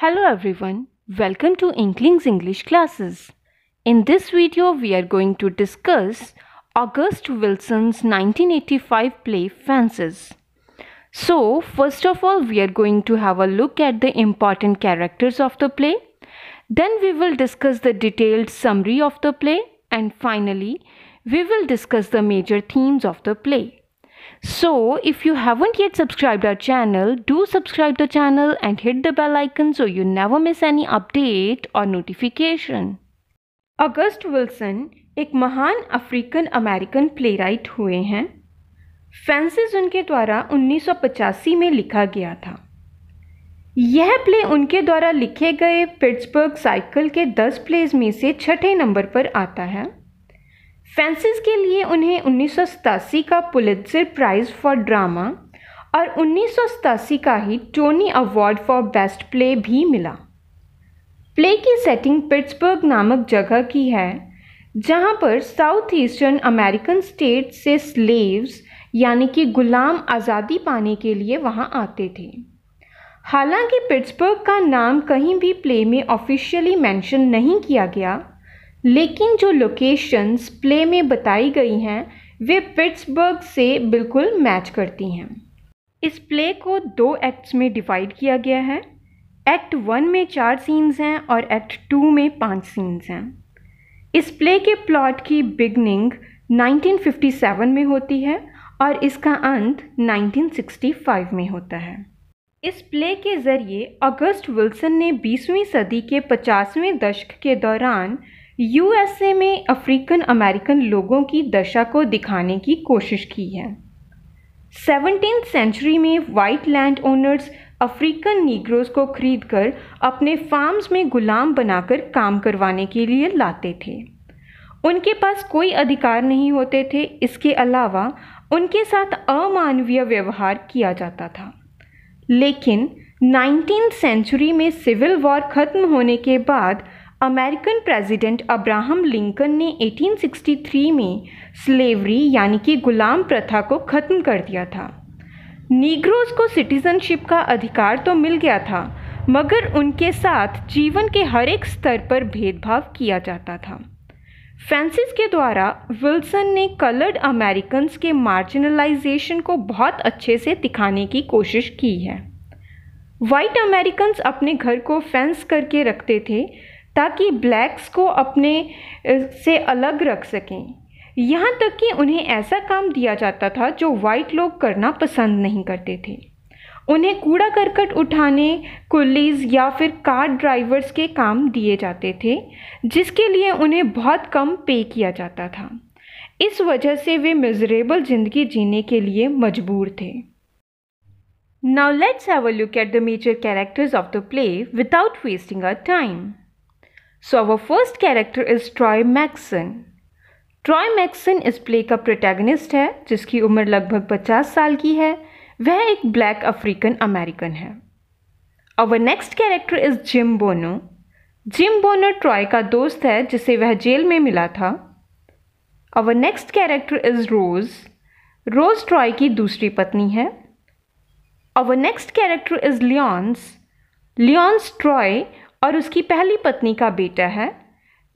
Hello everyone, welcome to Inklings English classes. In this video, we are going to discuss August Wilson's 1985 play Fences. So, first of all, we are going to have a look at the important characters of the play. Then we will discuss the detailed summary of the play. And finally, we will discuss the major themes of the play. So if you haven't yet subscribed our channel, do subscribe the channel and hit the bell icon so you never miss any update or notification. August Wilson एक महान African American playwright हुए हैं fancies उनके द्वारा 1985 में लिखा गया था यह प्ले उनके द्वारा लिखे गए पिट्सबर्ग साइकिल के 10 प्लेज में से छठे नंबर पर आता है फैंसिस के लिए उन्हें उन्नीस का पुलित्सर प्राइज़ फॉर ड्रामा और उन्नीस का ही Tony award for best play भी मिला प्ले की सेटिंग पिट्सबर्ग नामक जगह की है जहाँ पर साउथ ईस्टर्न अमेरिकन स्टेट से स्लेव्स यानी कि गुलाम आज़ादी पाने के लिए वहाँ आते थे हालांकि पिट्सबर्ग का नाम कहीं भी प्ले में ऑफिशियली मेंशन नहीं किया गया लेकिन जो लोकेशंस प्ले में बताई गई हैं वे पिट्सबर्ग से बिल्कुल मैच करती हैं इस प्ले को दो एक्ट्स में डिवाइड किया गया है एक्ट वन में चार सीन्स हैं और एक्ट टू में पांच सीन्स हैं इस प्ले के प्लॉट की बिगनिंग 1957 में होती है और इसका अंत 1965 में होता है इस प्ले के ज़रिए अगस्त विल्सन ने 20वीं सदी के 50वें दशक के दौरान यूएसए में अफ्रीकन अमेरिकन लोगों की दशा को दिखाने की कोशिश की है सेवनटीन सेंचुरी में white land owners African negroes को खरीदकर अपने फार्म्स में गुलाम बनाकर काम करवाने के लिए लाते थे उनके पास कोई अधिकार नहीं होते थे इसके अलावा उनके साथ अमानवीय व्यवहार किया जाता था लेकिन नाइनटीन सेंचुरी में सिविल वॉर खत्म होने के बाद अमेरिकन प्रेसिडेंट अब्राहम लिंकन ने 1863 में स्लेवरी यानी कि गुलाम प्रथा को ख़त्म कर दिया था नीग्रोज को सिटीजनशिप का अधिकार तो मिल गया था मगर उनके साथ जीवन के हर एक स्तर पर भेदभाव किया जाता था फ्रांसिस के द्वारा विल्सन ने कलर्ड अमेरिकन्स के मार्जिनलाइजेशन को बहुत अच्छे से दिखाने की कोशिश की है वाइट अमेरिकन्स अपने घर को फेंस करके रखते थे ताकि ब्लैक्स को अपने से अलग रख सकें यहाँ तक कि उन्हें ऐसा काम दिया जाता था जो वाइट लोग करना पसंद नहीं करते थे उन्हें कूड़ा करकट उठाने कुलीज या फिर कार ड्राइवर्स के काम दिए जाते थे जिसके लिए उन्हें बहुत कम पे किया जाता था इस वजह से वे मिजरेबल ज़िंदगी जीने के लिए मजबूर थे now let's have a look at the major characters of the play without wasting a time So our first character is Troy Maxson. Troy Maxson इस प्ले का प्रोटैगनिस्ट है जिसकी उम्र लगभग 50 साल की है वह एक ब्लैक अफ्रीकन अमेरिकन है our next character is Jim Bono Jim Bono Troy का दोस्त है जिसे वह जेल में मिला था our next character is Rose Rose Troy की दूसरी पत्नी है our next character is Lyons Lyons Troy और उसकी पहली पत्नी का बेटा है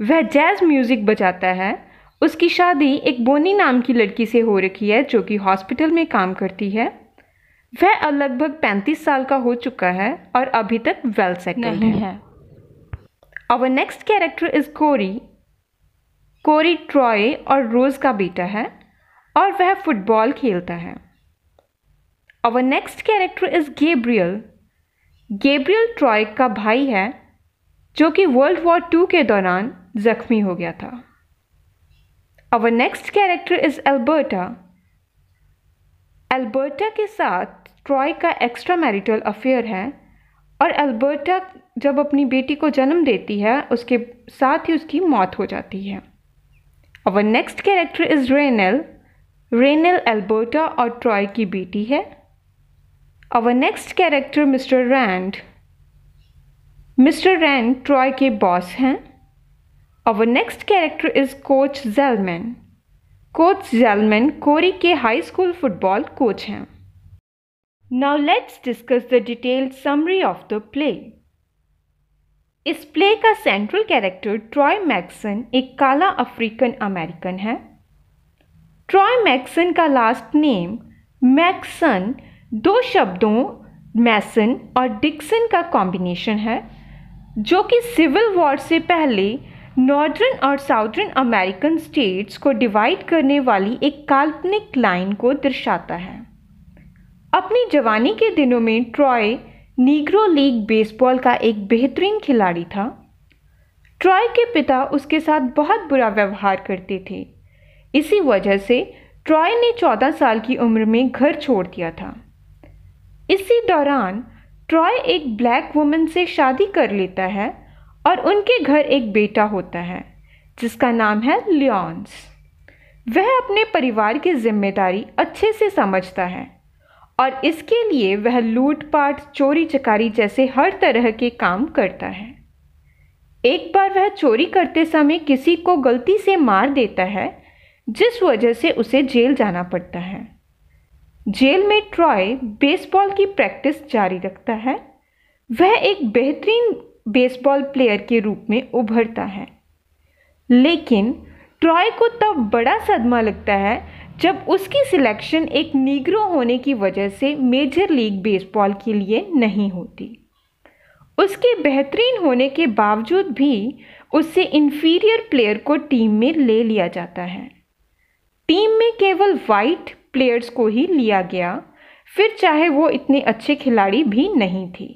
वह जैज़ म्यूज़िक बजाता है उसकी शादी एक बोनी नाम की लड़की से हो रखी है जो कि हॉस्पिटल में काम करती है वह लगभग पैंतीस साल का हो चुका है और अभी तक वेल सेटल है, है। और next character is Cory Cory Troy और रोज़ का बेटा है और वह फुटबॉल खेलता है और next character is Gabriel Gabriel Troy का भाई है जो कि वर्ल्ड वॉर टू के दौरान जख्मी हो गया था our next character is Alberta Alberta के साथ ट्रॉय का एक्स्ट्रा मैरिटल अफेयर है और एल्बर्टा जब अपनी बेटी को जन्म देती है उसके साथ ही उसकी मौत हो जाती है our next character is Raynell Raynell Alberta और ट्रॉय की बेटी है our next character Mr Rand Mr Rand Troy के बॉस हैं और next character is coach Zellman coach Zellman Cory के हाई स्कूल फुटबॉल कोच हैं now let's discuss the detailed summary of the play इस play का central character Troy Maxson एक काला African American है ट्रॉय मैक्सन का लास्ट नेम मैक्सन दो शब्दों मैसन और डिक्सन का कॉम्बिनेशन है जो कि सिविल वॉर से पहले नॉर्दर्न और साउथर्न अमेरिकन स्टेट्स को डिवाइड करने वाली एक काल्पनिक लाइन को दर्शाता है अपनी जवानी के दिनों में ट्रॉय नीग्रो लीग बेसबॉल का एक बेहतरीन खिलाड़ी था ट्रॉय के पिता उसके साथ बहुत बुरा व्यवहार करते थे इसी वजह से ट्रॉय ने 14 साल की उम्र में घर छोड़ दिया था इसी दौरान ट्रॉय एक ब्लैक वुमन से शादी कर लेता है और उनके घर एक बेटा होता है जिसका नाम है लियॉन्स वह अपने परिवार की जिम्मेदारी अच्छे से समझता है और इसके लिए वह लूटपाट चोरी चकारी जैसे हर तरह के काम करता है एक बार वह चोरी करते समय किसी को गलती से मार देता है जिस वजह से उसे जेल जाना पड़ता है जेल में ट्रॉय बेसबॉल की प्रैक्टिस जारी रखता है वह एक बेहतरीन बेसबॉल प्लेयर के रूप में उभरता है लेकिन ट्रॉय को तब बड़ा सदमा लगता है जब उसकी सिलेक्शन एक नीग्रो होने की वजह से मेजर लीग बेसबॉल के लिए नहीं होती उसके बेहतरीन होने के बावजूद भी उससे इन्फीरियर प्लेयर को टीम में ले लिया जाता है टीम में केवल वाइट प्लेयर्स को ही लिया गया फिर चाहे वो इतने अच्छे खिलाड़ी भी नहीं थे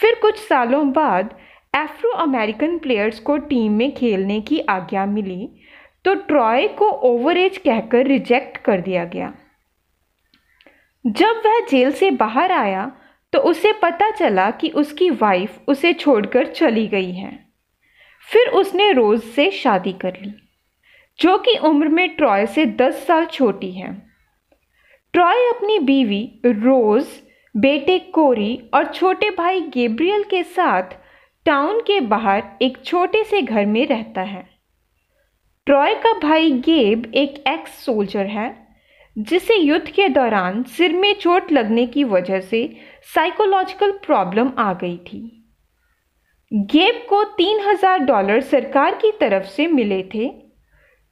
फिर कुछ सालों बाद एफ्रो अमेरिकन प्लेयर्स को टीम में खेलने की आज्ञा मिली तो ट्रॉय को ओवर एज कहकर रिजेक्ट कर दिया गया जब वह जेल से बाहर आया तो उसे पता चला कि उसकी वाइफ उसे छोड़कर चली गई है फिर उसने रोज़ से शादी कर ली जो कि उम्र में ट्रॉय से दस साल छोटी है ट्रॉय अपनी बीवी रोज बेटे कोरी और छोटे भाई गेब्रियल के साथ टाउन के बाहर एक छोटे से घर में रहता है ट्रॉय का भाई गेब एक एक्स सोल्जर है जिसे युद्ध के दौरान सिर में चोट लगने की वजह से साइकोलॉजिकल प्रॉब्लम आ गई थी गेब को तीन हजार डॉलर सरकार की तरफ से मिले थे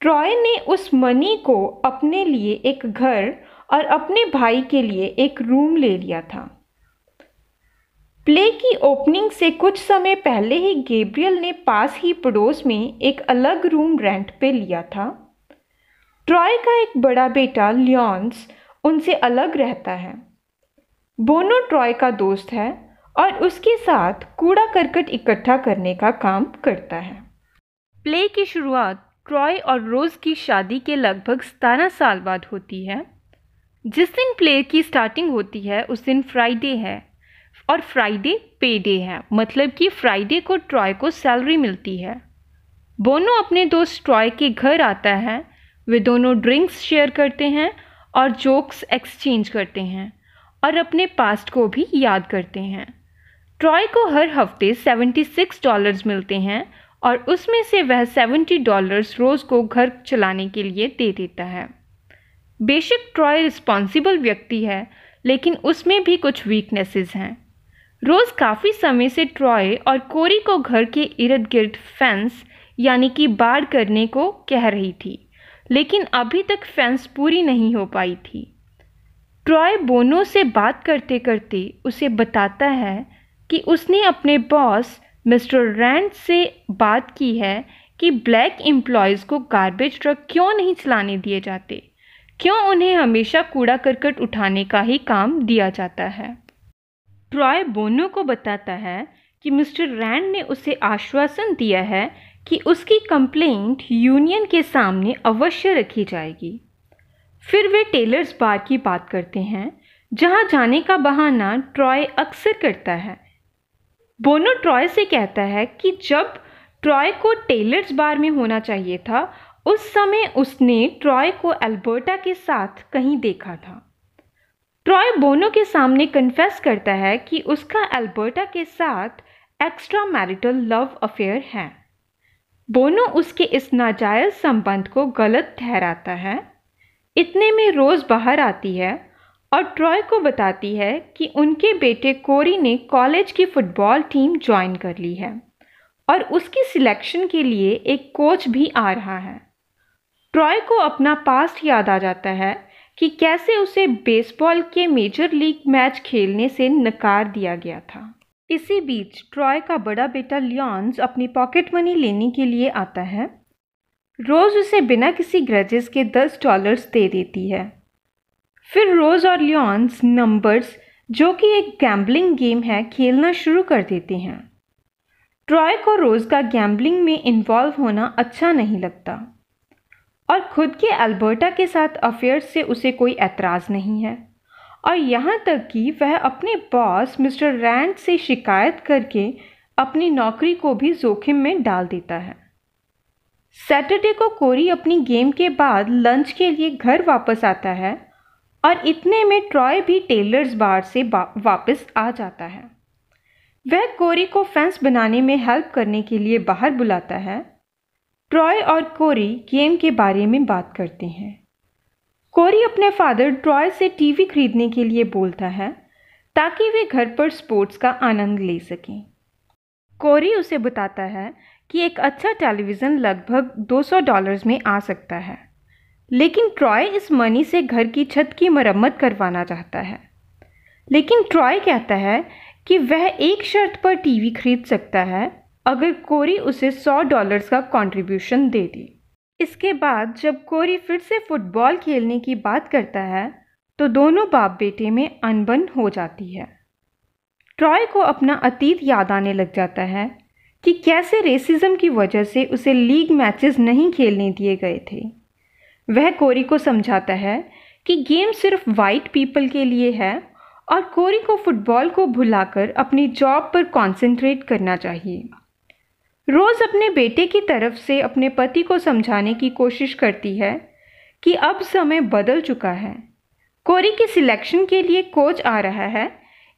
ट्रॉय ने उस मनी को अपने लिए एक घर और अपने भाई के लिए एक रूम ले लिया था प्ले की ओपनिंग से कुछ समय पहले ही गेब्रियल ने पास ही पड़ोस में एक अलग रूम रेंट पे लिया था ट्रॉय का एक बड़ा बेटा लियॉन्स उनसे अलग रहता है बोनो ट्रॉय का दोस्त है और उसके साथ कूड़ा करकट इकट्ठा करने का काम करता है प्ले की शुरुआत ट्रॉय और रोज़ की शादी के लगभग सतारह साल बाद होती है जिस दिन प्ले की स्टार्टिंग होती है उस दिन फ्राइडे है और फ्राइडे पे डे है मतलब कि फ्राइडे को ट्रॉय को सैलरी मिलती है बोनो अपने दोस्त ट्रॉय के घर आता है वे दोनों ड्रिंक्स शेयर करते हैं और जोक्स एक्सचेंज करते हैं और अपने पास्ट को भी याद करते हैं ट्रॉय को हर हफ्ते 76 डॉलर्स मिलते हैं और उसमें से वह 70 डॉलर्स रोज़ को घर चलाने के लिए दे देता है बेशक ट्रॉय रिस्पॉन्सिबल व्यक्ति है लेकिन उसमें भी कुछ वीकनेसेस हैं रोज़ काफ़ी समय से ट्रॉय और कोरी को घर के इर्द गिर्द फेंस यानी कि बाढ़ करने को कह रही थी लेकिन अभी तक फेंस पूरी नहीं हो पाई थी ट्रॉय बोनो से बात करते करते उसे बताता है कि उसने अपने बॉस मिस्टर रैंड से बात की है कि ब्लैक एम्प्लॉयज़ को गार्बेज ट्रक क्यों नहीं चलाने दिए जाते क्यों उन्हें हमेशा कूड़ा करकट उठाने का ही काम दिया जाता है ट्रॉय बोनो को बताता है कि मिस्टर रैंड ने उसे आश्वासन दिया है कि उसकी कंप्लेंट यूनियन के सामने अवश्य रखी जाएगी फिर वे टेलर्स बार की बात करते हैं जहाँ जाने का बहाना ट्रॉय अक्सर करता है बोनो ट्रॉय से कहता है कि जब ट्रॉय को टेलर्स बार में होना चाहिए था उस समय उसने ट्रॉय को अल्बर्टा के साथ कहीं देखा था ट्रॉय बोनो के सामने कन्फेस करता है कि उसका अल्बर्टा के साथ एक्स्ट्रा मैरिटल लव अफेयर है बोनो उसके इस नाजायज़ संबंध को गलत ठहराता है इतने में रोज़ बाहर आती है और ट्रॉय को बताती है कि उनके बेटे कोरी ने कॉलेज की फुटबॉल टीम ज्वाइन कर ली है और उसकी सिलेक्शन के लिए एक कोच भी आ रहा है ट्रॉय को अपना पास्ट याद आ जाता है कि कैसे उसे बेसबॉल के मेजर लीग मैच खेलने से नकार दिया गया था इसी बीच ट्रॉय का बड़ा बेटा लियॉन्स अपनी पॉकेट मनी लेने के लिए आता है रोज़ उसे बिना किसी ग्रजेस के दस डॉलर्स दे देती है फिर रोज़ और लियॉन्स नंबर्स जो कि एक गैम्बलिंग गेम है खेलना शुरू कर देते हैं ट्रॉय को रोज़ का गैम्बलिंग में इन्वॉल्व होना अच्छा नहीं लगता और ख़ुद के अल्बर्टा के साथ अफेयर्स से उसे कोई एतराज़ नहीं है और यहाँ तक कि वह अपने बॉस मिस्टर रैंड से शिकायत करके अपनी नौकरी को भी जोखिम में डाल देता है सैटरडे को कोरी अपनी गेम के बाद लंच के लिए घर वापस आता है और इतने में ट्रॉय भी टेलर्स बार से वापस आ जाता है वह कोरी को फेंस बनाने में हेल्प करने के लिए बाहर बुलाता है ट्रॉय और कोरी गेम के बारे में बात करते हैं कोरी अपने फादर ट्रॉय से टीवी खरीदने के लिए बोलता है ताकि वे घर पर स्पोर्ट्स का आनंद ले सकें कोरी उसे बताता है कि एक अच्छा टेलीविज़न लगभग 200 डॉलर्स में आ सकता है लेकिन ट्रॉय इस मनी से घर की छत की मरम्मत करवाना चाहता है लेकिन ट्रॉय कहता है कि वह एक शर्त पर टीवी खरीद सकता है अगर कोरी उसे सौ डॉलर्स का कंट्रीब्यूशन दे दी इसके बाद जब कोरी फिर से फुटबॉल खेलने की बात करता है तो दोनों बाप बेटे में अनबन हो जाती है ट्रॉय को अपना अतीत याद आने लग जाता है कि कैसे रेसिज्म की वजह से उसे लीग मैचेस नहीं खेलने दिए गए थे वह कोरी को समझाता है कि गेम सिर्फ वाइट पीपल के लिए है और कोरी को फुटबॉल को भुलाकर अपनी जॉब पर कंसंट्रेट करना चाहिए रोज़ अपने बेटे की तरफ से अपने पति को समझाने की कोशिश करती है कि अब समय बदल चुका है कोरी के सिलेक्शन के लिए कोच आ रहा है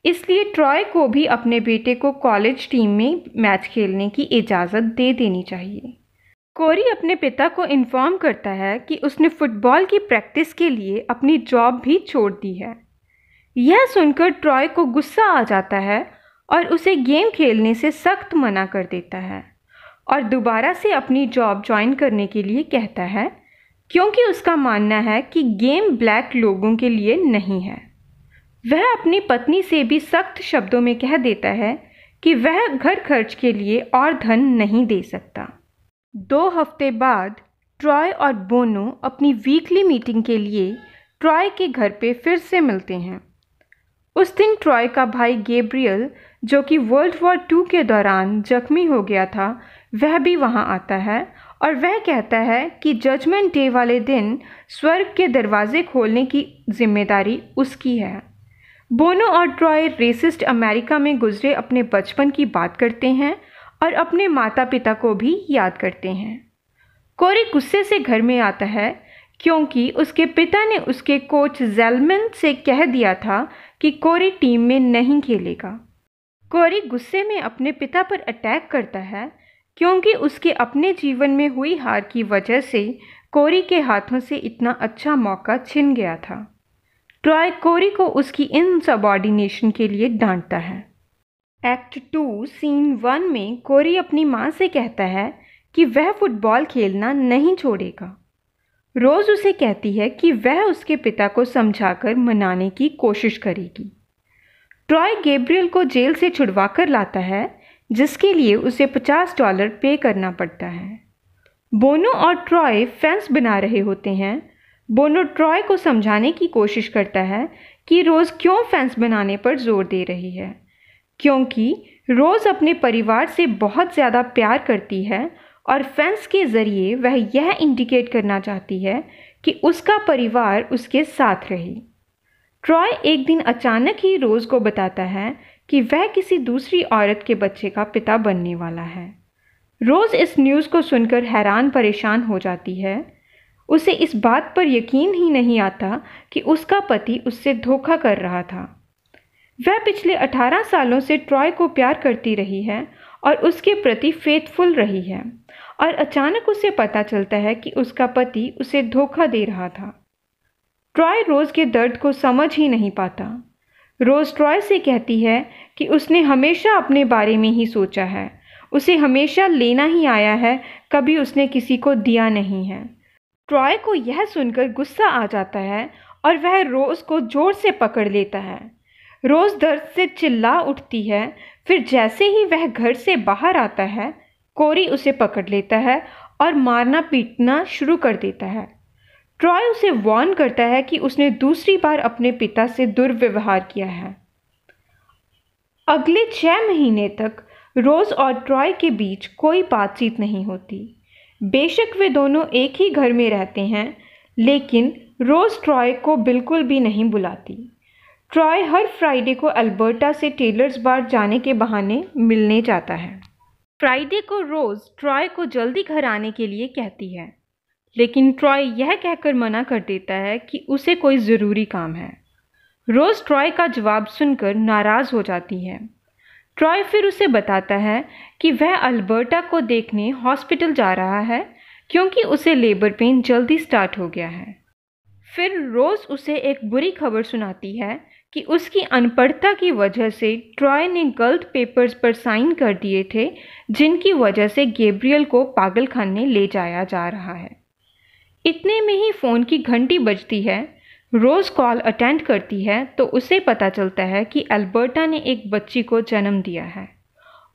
इसलिए ट्रॉय को भी अपने बेटे को कॉलेज टीम में मैच खेलने की इजाज़त दे देनी चाहिए कोरी अपने पिता को इन्फॉर्म करता है कि उसने फुटबॉल की प्रैक्टिस के लिए अपनी जॉब भी छोड़ दी है यह सुनकर ट्रॉय को गुस्सा आ जाता है और उसे गेम खेलने से सख्त मना कर देता है और दोबारा से अपनी जॉब ज्वाइन करने के लिए कहता है क्योंकि उसका मानना है कि गेम ब्लैक लोगों के लिए नहीं है वह अपनी पत्नी से भी सख्त शब्दों में कह देता है कि वह घर खर्च के लिए और धन नहीं दे सकता दो हफ्ते बाद ट्रॉय और बोनो अपनी वीकली मीटिंग के लिए ट्रॉय के घर पे फिर से मिलते हैं उस दिन ट्रॉय का भाई गेब्रियल जो कि वर्ल्ड वॉर टू के दौरान जख्मी हो गया था वह भी वहाँ आता है और वह कहता है कि जजमेंट डे वाले दिन स्वर्ग के दरवाजे खोलने की जिम्मेदारी उसकी है बोनो और ट्रॉय रेसिस्ट अमेरिका में गुजरे अपने बचपन की बात करते हैं और अपने माता पिता को भी याद करते हैं कोरी गुस्से से घर में आता है क्योंकि उसके पिता ने उसके कोच जेलमन से कह दिया था कि कोरी टीम में नहीं खेलेगा कोरी गुस्से में अपने पिता पर अटैक करता है क्योंकि उसके अपने जीवन में हुई हार की वजह से कोरी के हाथों से इतना अच्छा मौका छिन गया था ट्रॉय कोरी को उसकी इन सबॉर्डिनेशन के लिए डांटता है एक्ट टू सीन वन में कोरी अपनी माँ से कहता है कि वह फुटबॉल खेलना नहीं छोड़ेगा रोज़ उसे कहती है कि वह उसके पिता को समझाकर मनाने की कोशिश करेगी ट्रॉय गेब्रियल को जेल से छुड़वा कर लाता है जिसके लिए उसे पचास डॉलर पे करना पड़ता है बोनो और ट्रॉय फेंस बना रहे होते हैं बोनो ट्रॉय को समझाने की कोशिश करता है कि रोज़ क्यों फेंस बनाने पर जोर दे रही है क्योंकि रोज़ अपने परिवार से बहुत ज़्यादा प्यार करती है और फेंस के ज़रिए वह यह इंडिकेट करना चाहती है कि उसका परिवार उसके साथ रहे ट्रॉय एक दिन अचानक ही रोज़ को बताता है कि वह किसी दूसरी औरत के बच्चे का पिता बनने वाला है रोज़ इस न्यूज़ को सुनकर हैरान परेशान हो जाती है उसे इस बात पर यकीन ही नहीं आता कि उसका पति उससे धोखा कर रहा था वह पिछले 18 सालों से ट्रॉय को प्यार करती रही है और उसके प्रति फेथफुल रही है और अचानक उसे पता चलता है कि उसका पति उसे धोखा दे रहा था ट्रॉय रोज़ के दर्द को समझ ही नहीं पाता रोज़ ट्रॉय से कहती है कि उसने हमेशा अपने बारे में ही सोचा है उसे हमेशा लेना ही आया है कभी उसने किसी को दिया नहीं है ट्रॉय को यह सुनकर गुस्सा आ जाता है और वह रोज़ को ज़ोर से पकड़ लेता है रोज़ दर्द से चिल्ला उठती है फिर जैसे ही वह घर से बाहर आता है कोरी उसे पकड़ लेता है और मारना पीटना शुरू कर देता है ट्रॉय उसे वार्न करता है कि उसने दूसरी बार अपने पिता से दुर्व्यवहार किया है अगले छः महीने तक रोज़ और ट्रॉय के बीच कोई बातचीत नहीं होती बेशक वे दोनों एक ही घर में रहते हैं लेकिन रोज़ ट्रॉय को बिल्कुल भी नहीं बुलाती ट्रॉय हर फ्राइडे को अल्बर्टा से टेलर्स बार जाने के बहाने मिलने जाता है फ्राइडे को रोज़ ट्रॉय को जल्दी घर आने के लिए कहती है लेकिन ट्रॉय यह कहकर मना कर देता है कि उसे कोई ज़रूरी काम है रोज़ ट्रॉय का जवाब सुनकर नाराज़ हो जाती है ट्रॉय फिर उसे बताता है कि वह अल्बर्टा को देखने हॉस्पिटल जा रहा है क्योंकि उसे लेबर पेन जल्दी स्टार्ट हो गया है फिर रोज़ उसे एक बुरी खबर सुनाती है कि उसकी अनपढ़ता की वजह से ट्रॉय ने गलत पेपर्स पर साइन कर दिए थे जिनकी वजह से गेब्रियल को पागल खाने ले जाया जा रहा है इतने में ही फ़ोन की घंटी बजती है रोज़ कॉल अटेंड करती है तो उसे पता चलता है कि अल्बर्टा ने एक बच्ची को जन्म दिया है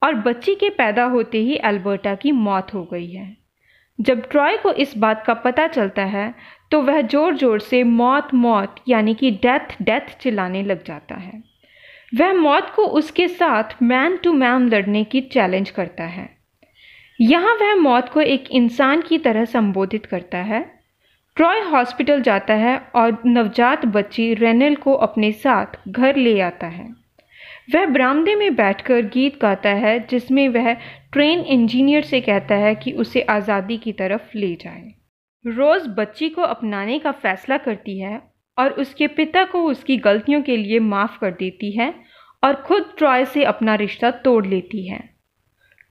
और बच्ची के पैदा होते ही अल्बर्टा की मौत हो गई है जब ट्रॉय को इस बात का पता चलता है तो वह ज़ोर ज़ोर से मौत मौत यानी कि डेथ डेथ चिल्लाने लग जाता है वह मौत को उसके साथ मैन टू मैन लड़ने की चैलेंज करता है यहाँ वह मौत को एक इंसान की तरह संबोधित करता है ट्रॉय हॉस्पिटल जाता है और नवजात बच्ची रेनल को अपने साथ घर ले आता है वह बरामदे में बैठकर गीत गाता है जिसमें वह ट्रेन इंजीनियर से कहता है कि उसे आज़ादी की तरफ ले जाए रोज़ बच्ची को अपनाने का फैसला करती है और उसके पिता को उसकी गलतियों के लिए माफ़ कर देती है और खुद ट्रॉय से अपना रिश्ता तोड़ लेती है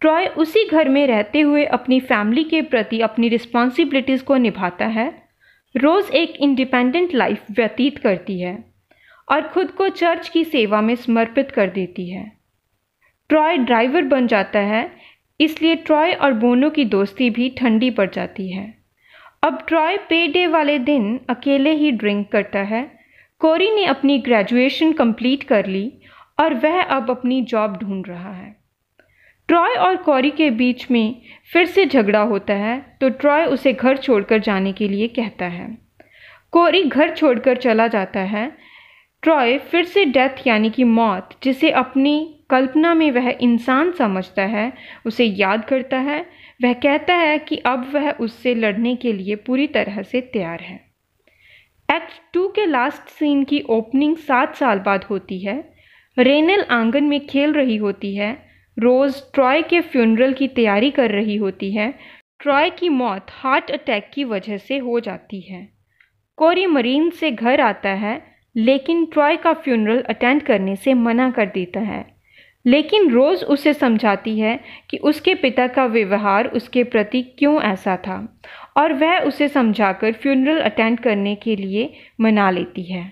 ट्रॉय उसी घर में रहते हुए अपनी फैमिली के प्रति अपनी रिस्पॉन्सिबिलिटीज़ को निभाता है रोज़ एक इंडिपेंडेंट लाइफ व्यतीत करती है और खुद को चर्च की सेवा में समर्पित कर देती है ट्रॉय ड्राइवर बन जाता है इसलिए ट्रॉय और बोनो की दोस्ती भी ठंडी पड़ जाती है अब ट्रॉय पे डे वाले दिन अकेले ही ड्रिंक करता है कोरी ने अपनी ग्रेजुएशन कंप्लीट कर ली और वह अब अपनी जॉब ढूंढ रहा है ट्रॉय और कोरी के बीच में फिर से झगड़ा होता है तो ट्रॉय उसे घर छोड़कर जाने के लिए कहता है कोरी घर छोड़कर चला जाता है ट्रॉय फिर से डेथ यानी कि मौत जिसे अपनी कल्पना में वह इंसान समझता है उसे याद करता है वह कहता है कि अब वह उससे लड़ने के लिए पूरी तरह से तैयार है एक्ट टू के लास्ट सीन की ओपनिंग सात साल बाद होती है रेनल आंगन में खेल रही होती है रोज़ ट्रॉय के फ्यूनरल की तैयारी कर रही होती है ट्रॉय की मौत हार्ट अटैक की वजह से हो जाती है कोरी मरीन से घर आता है लेकिन ट्रॉय का फ्यूनरल अटेंड करने से मना कर देता है लेकिन रोज़ उसे समझाती है कि उसके पिता का व्यवहार उसके प्रति क्यों ऐसा था और वह उसे समझाकर फ्यूनरल अटेंड करने के लिए मना लेती है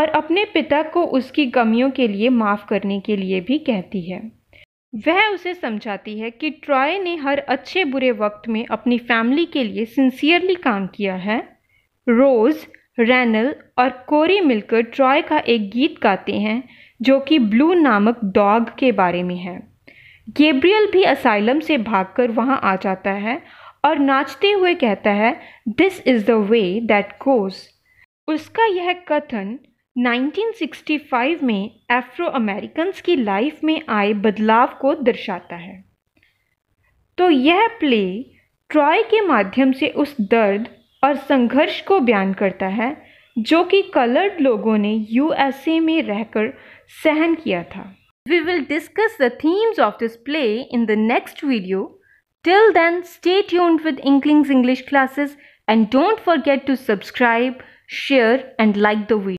और अपने पिता को उसकी कमियों के लिए माफ़ करने के लिए भी कहती है वह उसे समझाती है कि ट्रॉय ने हर अच्छे बुरे वक्त में अपनी फैमिली के लिए सिंसियरली काम किया है रोज़ रैनल और कोरी मिलकर ट्रॉय का एक गीत गाते हैं जो कि ब्लू नामक डॉग के बारे में है गेब्रियल भी असाइलम से भागकर वहां आ जाता है और नाचते हुए कहता है this is the way that goes उसका यह कथन 1965 में एफ्रो अमेरिकन्स की लाइफ में आए बदलाव को दर्शाता है तो यह प्ले ट्रॉय के माध्यम से उस दर्द और संघर्ष को बयान करता है जो कि कलर्ड लोगों ने यूएसए में रहकर सहन किया था we will discuss the themes of this play in the next video till then stay tuned with Inklings English classes and don't forget to subscribe share and like the video